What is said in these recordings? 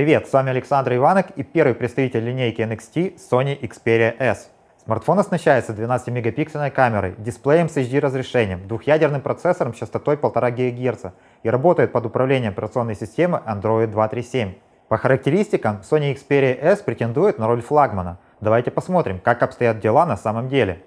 Привет, с вами Александр Иванок и первый представитель линейки NXT Sony Xperia S. Смартфон оснащается 12-мегапиксельной камерой, дисплеем с HD-разрешением, двухъядерным процессором с частотой 1,5 ГГц и работает под управлением операционной системы Android 237. По характеристикам Sony Xperia S претендует на роль флагмана. Давайте посмотрим, как обстоят дела на самом деле.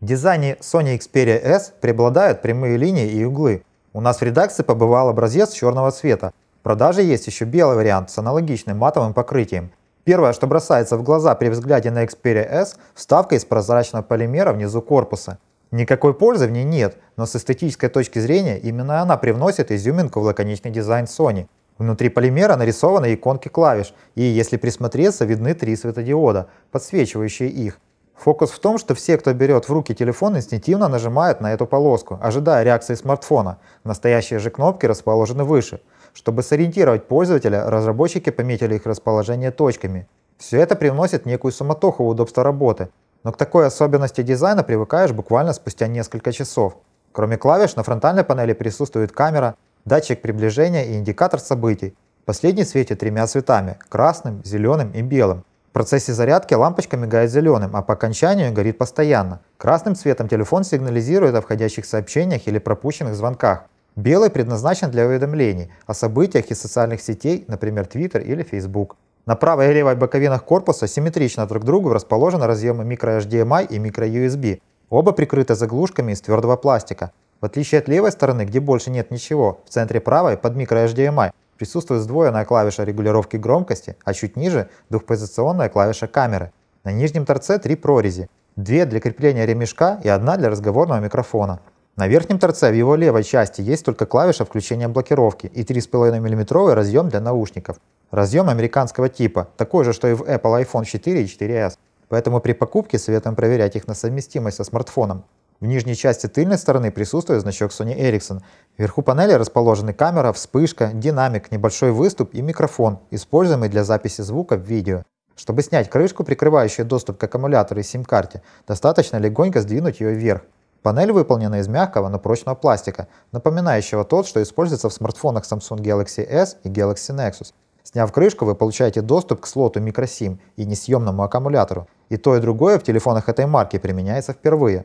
В дизайне Sony Xperia S преобладают прямые линии и углы, у нас в редакции побывал образец черного цвета. В продаже есть еще белый вариант с аналогичным матовым покрытием. Первое, что бросается в глаза при взгляде на Xperia S – вставка из прозрачного полимера внизу корпуса. Никакой пользы в ней нет, но с эстетической точки зрения именно она привносит изюминку в лаконичный дизайн Sony. Внутри полимера нарисованы иконки клавиш, и если присмотреться, видны три светодиода, подсвечивающие их. Фокус в том, что все, кто берет в руки телефон, инстинктивно нажимают на эту полоску, ожидая реакции смартфона. Настоящие же кнопки расположены выше. Чтобы сориентировать пользователя, разработчики пометили их расположение точками. Все это привносит некую суматоху в удобство работы, но к такой особенности дизайна привыкаешь буквально спустя несколько часов. Кроме клавиш, на фронтальной панели присутствует камера, датчик приближения и индикатор событий. Последний светит тремя цветами – красным, зеленым и белым процессе зарядки лампочка мигает зеленым, а по окончанию горит постоянно. Красным цветом телефон сигнализирует о входящих сообщениях или пропущенных звонках. Белый предназначен для уведомлений о событиях из социальных сетей, например, Twitter или Facebook. На правой и левой боковинах корпуса симметрично друг к другу расположены разъемы microHDMI эм и microUSB. Оба прикрыты заглушками из твердого пластика. В отличие от левой стороны, где больше нет ничего, в центре правой под microHDMI Присутствует сдвоенная клавиша регулировки громкости, а чуть ниже двухпозиционная клавиша камеры. На нижнем торце три прорези, две для крепления ремешка и одна для разговорного микрофона. На верхнем торце в его левой части есть только клавиша включения блокировки и 3,5 мм разъем для наушников. Разъем американского типа, такой же, что и в Apple iPhone 4 и 4s. Поэтому при покупке советуем проверять их на совместимость со смартфоном. В нижней части тыльной стороны присутствует значок Sony Ericsson. Вверху панели расположены камера, вспышка, динамик, небольшой выступ и микрофон, используемый для записи звука в видео. Чтобы снять крышку, прикрывающую доступ к аккумулятору и сим-карте, достаточно легонько сдвинуть ее вверх. Панель выполнена из мягкого, но прочного пластика, напоминающего тот, что используется в смартфонах Samsung Galaxy S и Galaxy Nexus. Сняв крышку, вы получаете доступ к слоту microSIM и несъемному аккумулятору. И то и другое в телефонах этой марки применяется впервые.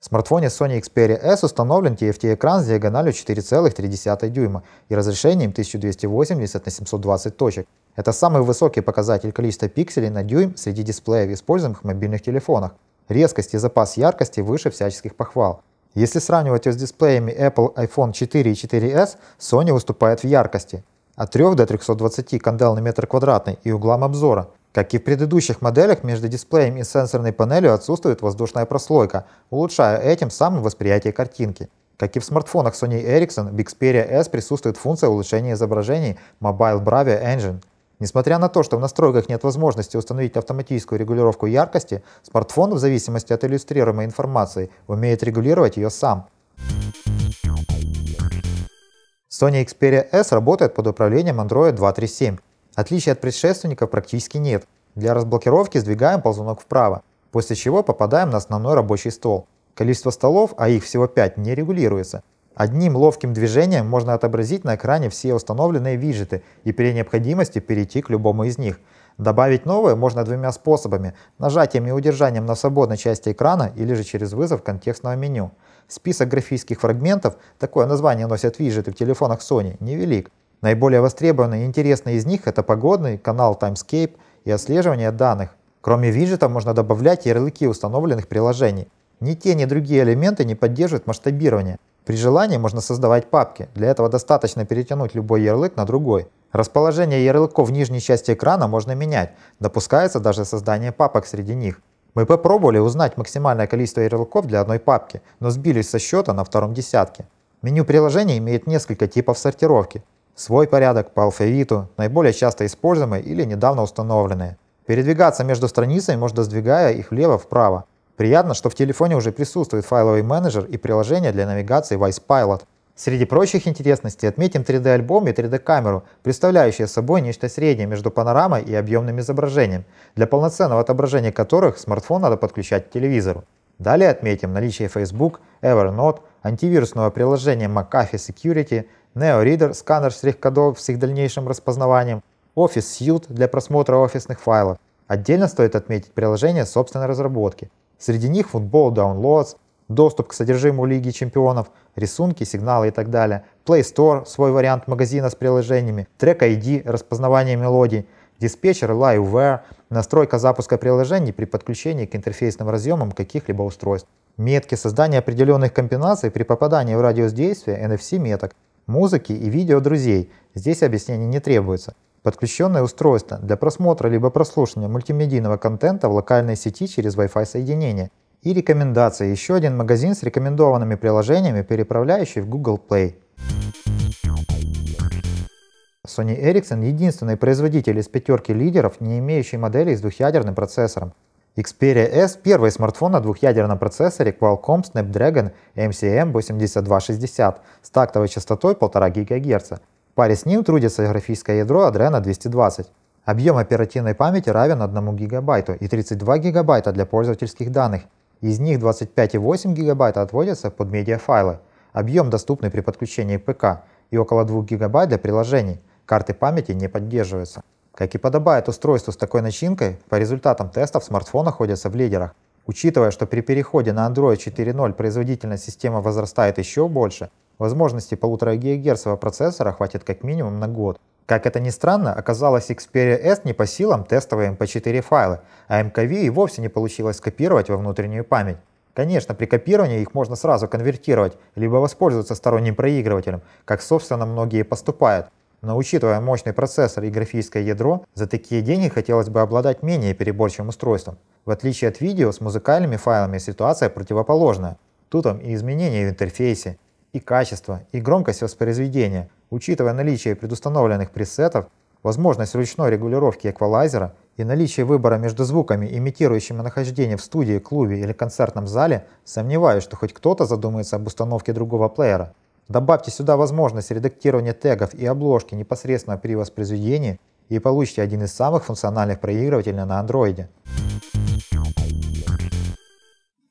В смартфоне Sony Xperia S установлен TFT-экран с диагональю 4,3 дюйма и разрешением 1280 на 720 точек. Это самый высокий показатель количества пикселей на дюйм среди дисплеев, используемых в мобильных телефонах. Резкость и запас яркости выше всяческих похвал. Если сравнивать ее с дисплеями Apple iPhone 4 и 4s, Sony выступает в яркости от 3 до 320 кандел на метр квадратный и углам обзора, как и в предыдущих моделях, между дисплеем и сенсорной панелью отсутствует воздушная прослойка, улучшая этим самым восприятие картинки. Как и в смартфонах Sony Ericsson, в Xperia S присутствует функция улучшения изображений Mobile Bravia Engine. Несмотря на то, что в настройках нет возможности установить автоматическую регулировку яркости, смартфон в зависимости от иллюстрируемой информации умеет регулировать ее сам. Sony Xperia S работает под управлением Android 2.3.7. Отличий от предшественников практически нет. Для разблокировки сдвигаем ползунок вправо, после чего попадаем на основной рабочий стол. Количество столов, а их всего 5, не регулируется. Одним ловким движением можно отобразить на экране все установленные виджеты и при необходимости перейти к любому из них. Добавить новые можно двумя способами – нажатием и удержанием на свободной части экрана или же через вызов контекстного меню. Список графических фрагментов, такое название носят виджеты в телефонах Sony, невелик. Наиболее востребованные и интересные из них это погодный, канал Timescape и отслеживание данных. Кроме виджетов можно добавлять ярлыки установленных приложений. Ни те, ни другие элементы не поддерживают масштабирование. При желании можно создавать папки. Для этого достаточно перетянуть любой ярлык на другой. Расположение ярлыков в нижней части экрана можно менять. Допускается даже создание папок среди них. Мы попробовали узнать максимальное количество ярлыков для одной папки, но сбились со счета на втором десятке. Меню приложения имеет несколько типов сортировки. Свой порядок по алфавиту, наиболее часто используемые или недавно установленные Передвигаться между страницами можно сдвигая их влево-вправо. Приятно, что в телефоне уже присутствует файловый менеджер и приложение для навигации VicePilot. Среди прочих интересностей отметим 3D-альбом и 3D-камеру, представляющие собой нечто среднее между панорамой и объемным изображением, для полноценного отображения которых смартфон надо подключать к телевизору. Далее отметим наличие Facebook, Evernote, антивирусного приложения McAfee Security, Neo Reader сканер штрих-кодов с их дальнейшим распознаванием, Office Suite для просмотра офисных файлов. Отдельно стоит отметить приложения собственной разработки. Среди них футбол, downloads, доступ к содержимому Лиги Чемпионов, рисунки, сигналы и так далее, Play Store, свой вариант магазина с приложениями, Track ID, распознавание мелодий, диспетчер, LiveWare, настройка запуска приложений при подключении к интерфейсным разъемам каких-либо устройств, метки, создания определенных комбинаций при попадании в радиус действия NFC меток, музыки и видео друзей. Здесь объяснений не требуется. Подключенное устройство для просмотра либо прослушивания мультимедийного контента в локальной сети через Wi-Fi соединение. И рекомендации. Еще один магазин с рекомендованными приложениями, переправляющий в Google Play. Sony Ericsson – единственный производитель из пятерки лидеров, не имеющий моделей с двухъядерным процессором. Xperia S – первый смартфон на двухъядерном процессоре Qualcomm Snapdragon MCM8260 с тактовой частотой 1,5 ГГц. В паре с ним трудится графическое ядро Adreno 220. Объем оперативной памяти равен 1 ГБ и 32 ГБ для пользовательских данных. Из них 25,8 ГБ отводятся под медиафайлы. Объем доступный при подключении ПК и около 2 ГБ для приложений. Карты памяти не поддерживаются. Как и подобает устройству с такой начинкой, по результатам тестов смартфон находится в лидерах. Учитывая, что при переходе на Android 4.0 производительность системы возрастает еще больше, возможности 1,5 ГГц процессора хватит как минимум на год. Как это ни странно, оказалось Xperia S не по силам тестовые MP4 эм файлы, а MKV эм и вовсе не получилось скопировать во внутреннюю память. Конечно, при копировании их можно сразу конвертировать, либо воспользоваться сторонним проигрывателем, как собственно многие поступают. Но учитывая мощный процессор и графическое ядро, за такие деньги хотелось бы обладать менее переборчивым устройством. В отличие от видео, с музыкальными файлами ситуация противоположная. Тут там и изменения в интерфейсе, и качество, и громкость воспроизведения. Учитывая наличие предустановленных пресетов, возможность ручной регулировки эквалайзера и наличие выбора между звуками, имитирующими нахождение в студии, клубе или концертном зале, сомневаюсь, что хоть кто-то задумается об установке другого плеера. Добавьте сюда возможность редактирования тегов и обложки непосредственно при воспроизведении и получите один из самых функциональных проигрывателей на Android.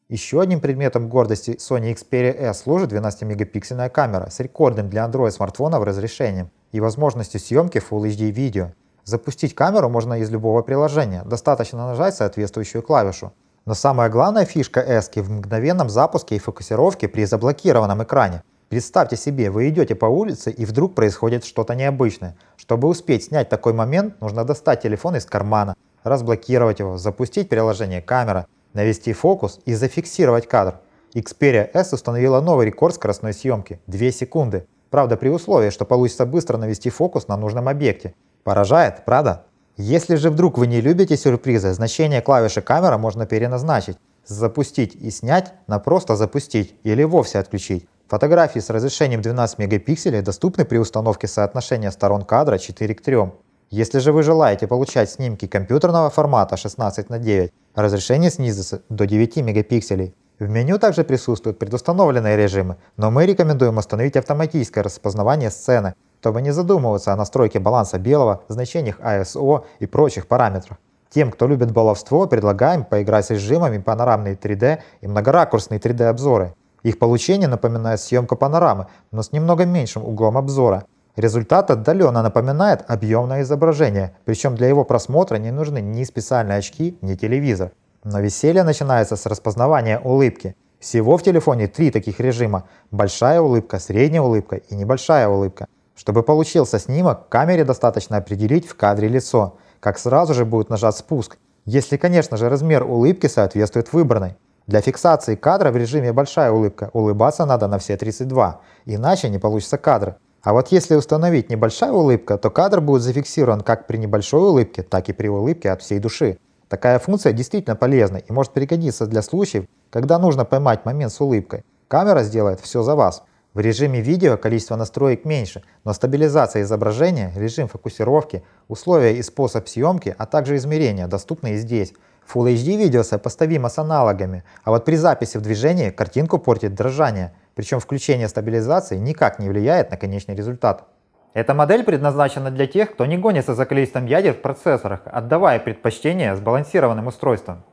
Еще одним предметом гордости Sony Xperia S служит 12-мегапиксельная камера с рекордным для Android смартфонов разрешением и возможностью съемки Full HD видео. Запустить камеру можно из любого приложения, достаточно нажать соответствующую клавишу. Но самая главная фишка S в мгновенном запуске и фокусировке при заблокированном экране. Представьте себе, вы идете по улице и вдруг происходит что-то необычное. Чтобы успеть снять такой момент, нужно достать телефон из кармана, разблокировать его, запустить приложение камера, навести фокус и зафиксировать кадр. Xperia S установила новый рекорд скоростной съемки – 2 секунды. Правда, при условии, что получится быстро навести фокус на нужном объекте. Поражает, правда? Если же вдруг вы не любите сюрпризы, значение клавиши камера можно переназначить запустить и снять на просто запустить или вовсе отключить. Фотографии с разрешением 12 мегапикселей доступны при установке соотношения сторон кадра 4 к 3. Если же вы желаете получать снимки компьютерного формата 16 на 9, разрешение снизится до 9 мегапикселей. В меню также присутствуют предустановленные режимы, но мы рекомендуем установить автоматическое распознавание сцены, чтобы не задумываться о настройке баланса белого, значениях ISO и прочих параметрах. Тем, кто любит баловство, предлагаем поиграть с режимами панорамные 3D и многоракурсные 3D-обзоры. Их получение напоминает съемку панорамы, но с немного меньшим углом обзора. Результат отдаленно напоминает объемное изображение, причем для его просмотра не нужны ни специальные очки, ни телевизор. Но веселье начинается с распознавания улыбки. Всего в телефоне три таких режима – большая улыбка, средняя улыбка и небольшая улыбка. Чтобы получился снимок, камере достаточно определить в кадре лицо, как сразу же будет нажат спуск, если, конечно же, размер улыбки соответствует выбранной. Для фиксации кадра в режиме «Большая улыбка» улыбаться надо на все 32, иначе не получится кадр. А вот если установить небольшая улыбка, то кадр будет зафиксирован как при небольшой улыбке, так и при улыбке от всей души. Такая функция действительно полезна и может пригодиться для случаев, когда нужно поймать момент с улыбкой. Камера сделает все за вас. В режиме видео количество настроек меньше, но стабилизация изображения, режим фокусировки, условия и способ съемки, а также измерения доступны и здесь. Full HD видео сопоставимо с аналогами, а вот при записи в движении картинку портит дрожание, причем включение стабилизации никак не влияет на конечный результат. Эта модель предназначена для тех, кто не гонится за количеством ядер в процессорах, отдавая предпочтение сбалансированным устройствам.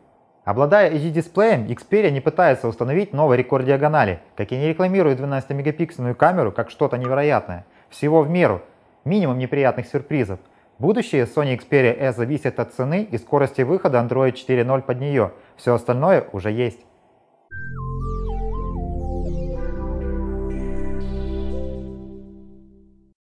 Обладая HD-дисплеем, Xperia не пытается установить новый рекорд диагонали, как и не рекламирует 12-мегапиксельную камеру как что-то невероятное. Всего в меру, минимум неприятных сюрпризов. Будущее Sony Xperia S зависит от цены и скорости выхода Android 4.0 под нее. Все остальное уже есть.